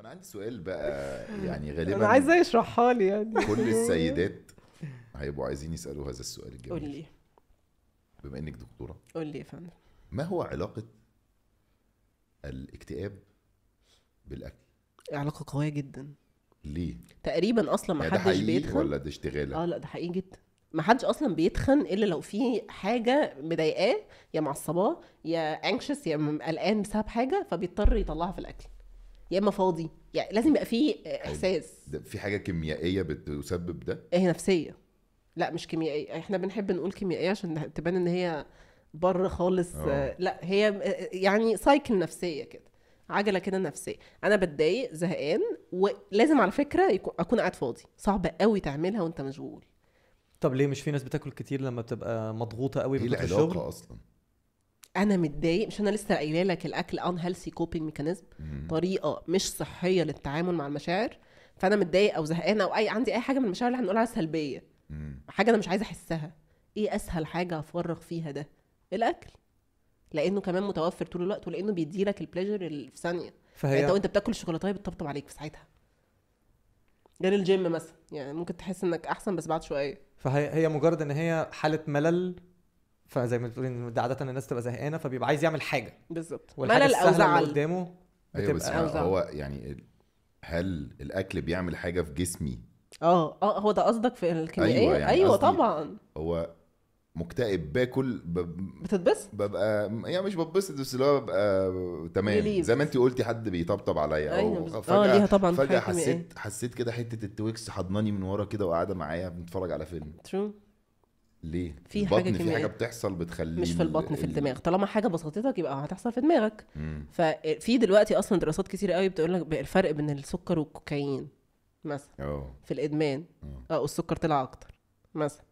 انا عندي سؤال بقى يعني غالبا انا عايزه يشرحها لي يعني كل السيدات هيبقوا عايزين يسالوا هذا السؤال الجميل قول لي بما انك دكتوره قول لي يا فندم ما هو علاقه الاكتئاب بالاكل علاقه قويه جدا ليه تقريبا اصلا ما يعني ده حدش بيتخن ولا ده اشتغاله اه لا ده حقيقي جدا ما حدش اصلا بيتخن الا لو في حاجه مضايقاه يا معصباه يا انكشس يا قلقان بسبب حاجه فبيضطر يطلعها في الاكل يا اما فاضي يعني لازم يبقى فيه احساس في حاجه كيميائيه بتسبب ده هي نفسيه لا مش كيميائيه احنا بنحب نقول كيميائيه عشان تبان ان هي بره خالص أوه. لا هي يعني سايكل نفسيه كده عجله كده نفسيه انا بتضايق زهقان ولازم على فكره يكون اكون قاعد فاضي صعب قوي تعملها وانت مشغول طب ليه مش في ناس بتاكل كتير لما بتبقى مضغوطه قوي في الشغل اصلا انا متضايق مش انا لسه قايله لك الاكل ان هيلثي كوبينج ميكانيزم طريقه مش صحيه للتعامل مع المشاعر فانا متضايق او زهقانه او اي عندي اي حاجه من المشاعر اللي احنا بنقولها سلبيه حاجه انا مش عايزه احسها ايه اسهل حاجه افرغ فيها ده الاكل لانه كمان متوفر طول الوقت ولانه بيدي لك البليجر في ثانيه فهي يعني لو انت بتاكل شوكولاته بتطبطب عليك في ساعتها غير الجيم مثلا يعني ممكن تحس انك احسن بس بعد شويه فهي هي مجرد ان هي حاله ملل فزي ما بتقولي عاده الناس تبقى زهقانه فبيبقى عايز يعمل حاجه بالظبط ملل او زعل قدامه ايوه بس هو يعني هل الاكل بيعمل حاجه في جسمي اه اه هو ده قصدك في الكيميائيه ايوه, يعني أيوة طبعا هو مكتئب باكل بتتبسط ببقى يعني مش بتبسط بس اللي هو ببقى تمام زي ما انت قلتي حد بيطبطب عليا ايوه فجاه آه ليها طبعا فجاه حسيت حسيت كده حته التويكس حضناني من ورا كده وقاعده معايا بنتفرج على فيلم ترو ليه؟ في البطن حاجة في حاجة بتحصل بتخليه مش في البطن في الدماغ طالما حاجة بسطتك يبقى هتحصل في دماغك ففي دلوقتي أصلا دراسات كتير قوي بتقول لك الفرق بين السكر والكوكايين مثلا اه. في الإدمان اه, آه، والسكر السكر طلع أكتر مثلا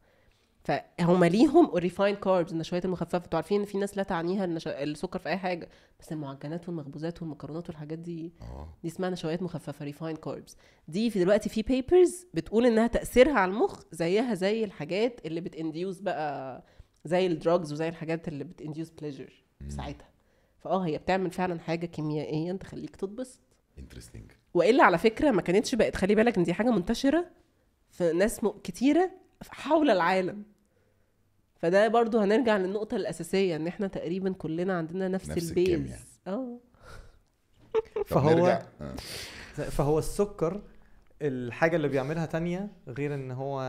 فهم ليهم الريفاين كاربز النشويات المخففه انتوا عارفين ان في ناس لا تعنيها السكر في اي حاجه بس المعجنات والمخبوزات والمكرونات والحاجات دي آه. دي اسمها نشويات مخففه ريفاين كاربز دي في دلوقتي في بيبرز بتقول انها تاثيرها على المخ زيها زي الحاجات اللي بتانديوز بقى زي الدراجز وزي الحاجات اللي بتانديوز بليجر ساعتها فاه هي بتعمل فعلا حاجه كيميائيا تخليك تتبسط انترستنج والا على فكره ما كانتش بقت خلي بالك ان دي حاجه منتشره في ناس كتيره حول العالم فده برضو هنرجع للنقطة الأساسية إن إحنا تقريبا كلنا عندنا نفس, نفس البيز اه فهو فهو السكر الحاجة اللي بيعملها تانية غير ان هو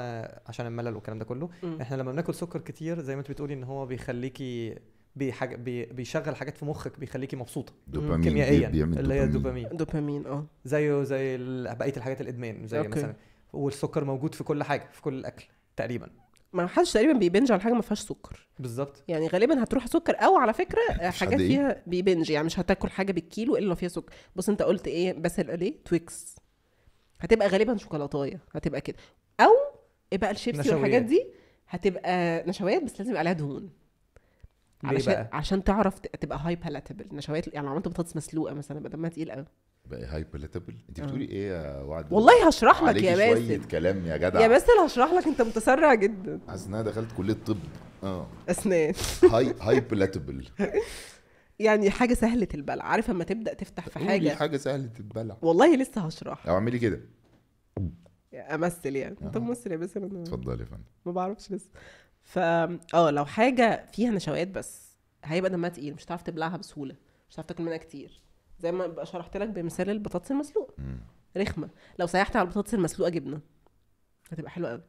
عشان الملل والكلام ده كله م. احنا لما بناكل سكر كتير زي ما انت بتقولي ان هو بيخليكي بيحاج... بي... بيشغل حاجات في مخك بيخليكي مبسوطه دوبامين كيميائيا اللي هي الدوبامين دوبامين اه زيه زي بقيه الحاجات الادمان زي أوكي. مثلا والسكر موجود في كل حاجه في كل الاكل تقريبا ما حدش تقريبا بيبنج على حاجه ما فيهاش سكر بالظبط يعني غالبا هتروح سكر او على فكره حاجات فيها بيبنج يعني مش هتاكل حاجه بالكيلو الا لو فيها سكر بص انت قلت ايه بس ليه تويكس هتبقى غالبا شوكولاتايه هتبقى كده او ايه بقى الشيبسي والحاجات دي هتبقى نشويات بس لازم يبقى عليها دهون علشان بقى؟ عشان تعرف تبقى هاي بالاتبل نشويات يعني لو عملت بطاطس مسلوقه مثلا بدل ما تقيل قوي هاي بلاتبل انت آه. بتقولي ايه يا وعد والله هشرح لك يا باسل شويه كلام يا جدع يا باسل هشرح لك انت متسرع جدا حاسس انها انا دخلت كليه طب اه اسنان هاي هاي بلاتبل يعني حاجه سهله البلع عارف اما تبدا تفتح في حاجه حاجه سهله البلع والله لسه هشرح او اعملي كده امثل يعني انت آه. ممثل يا باسل انا يا فندم ما بعرفش لسه ف اه لو حاجه فيها نشويات بس هيبقى دمها تقيل مش هتعرف تبلعها بسهوله مش هتعرف تاكل منها كتير زي ما بقى شرحت لك بمثال البطاطس المسلوقه رخمه لو سيحت على البطاطس المسلوقه جبنه هتبقى حلوه قوي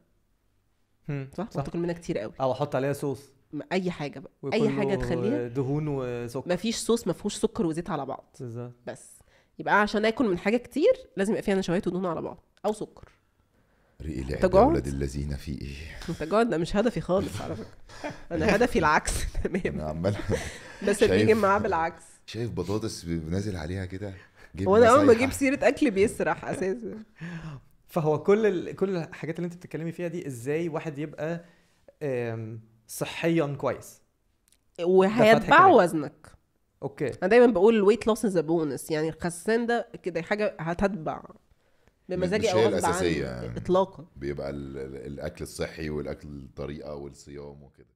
صح؟ صح. هتاكل منها كتير قوي او احط عليها صوص اي حاجه بقى اي حاجه تخليها دهون وسكر مفيش صوص مفهوش سكر وزيت على بعض بالظبط بس يبقى عشان اكل من حاجه كتير لازم يبقى فيها نشويات ودهون على بعض او سكر ريقي لعب يا الذين في ايه التجعد ده مش هدفي خالص على فكره انا هدفي العكس تمام انا عمال بس بيجي معاه بالعكس شايف بطاطس نازل عليها كده هو انا اول ما اجيب سيره اكل بيسرح اساسا فهو كل ال... كل الحاجات اللي انت بتتكلمي فيها دي ازاي واحد يبقى صحيا كويس وهيتبع وزنك اوكي انا دايما بقول الويت لوس از بونس يعني الخسان ده كده حاجه هتتبع بمزاجي او غصب الاساسيه يعني. اطلاقا بيبقى الاكل الصحي والاكل الطريقه والصيام وكده